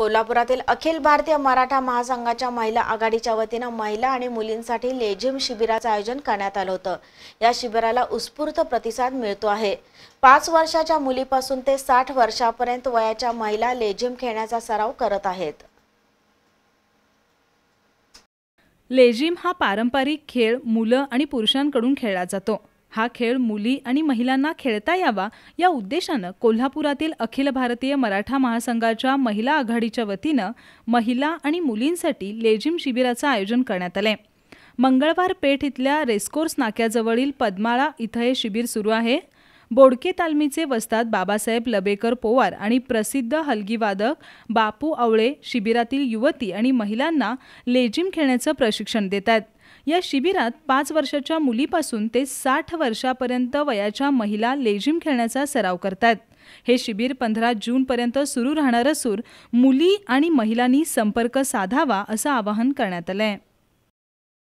कोल्हापुरातील अखिल भारतीय मराठा महासंघाच्या महिला आघाडीच्या वतीनं महिला आणि मुलींसाठी लेझिम शिबिराचं आयोजन करण्यात आलं होतं या शिबिराला उत्स्फूर्त प्रतिसाद मिळतो आहे पाच वर्षाच्या मुलीपासून ते साठ वर्षापर्यंत वयाच्या महिला लेझिम खेळण्याचा सराव करत आहेत लेझिम हा पारंपरिक खेळ मुलं आणि पुरुषांकडून खेळला जातो हा खेळ मुली आणि महिलांना खेळता यावा या उद्देशानं कोल्हापुरातील अखिल भारतीय मराठा महासंघाच्या महिला आघाडीच्या वतीनं महिला आणि मुलींसाठी लेझिम शिबिराचं आयोजन करण्यात आलं मंगळवार पेठ इथल्या रेस्कोर्स नाक्याजवळील पद्माळा इथं हे शिबिर सुरू आहे बोडके तालमीचे वस्ताद बाबासाहेब लबेकर पोवार आणि प्रसिद्ध हलगीवादक बापू आवळे शिबिरातील युवती आणि महिलांना लेजिम खेळण्याचं प्रशिक्षण देत आहेत या शिबिरात पाच वर्षाच्या मुलीपासून ते साठ वर्षापर्यंत वयाच्या महिला लेझिम खेळण्याचा सराव करतात हे शिबिर पंधरा जूनपर्यंत सुरू राहणार असून मुली आणि महिलांनी संपर्क साधावा असं आवाहन करण्यात आलं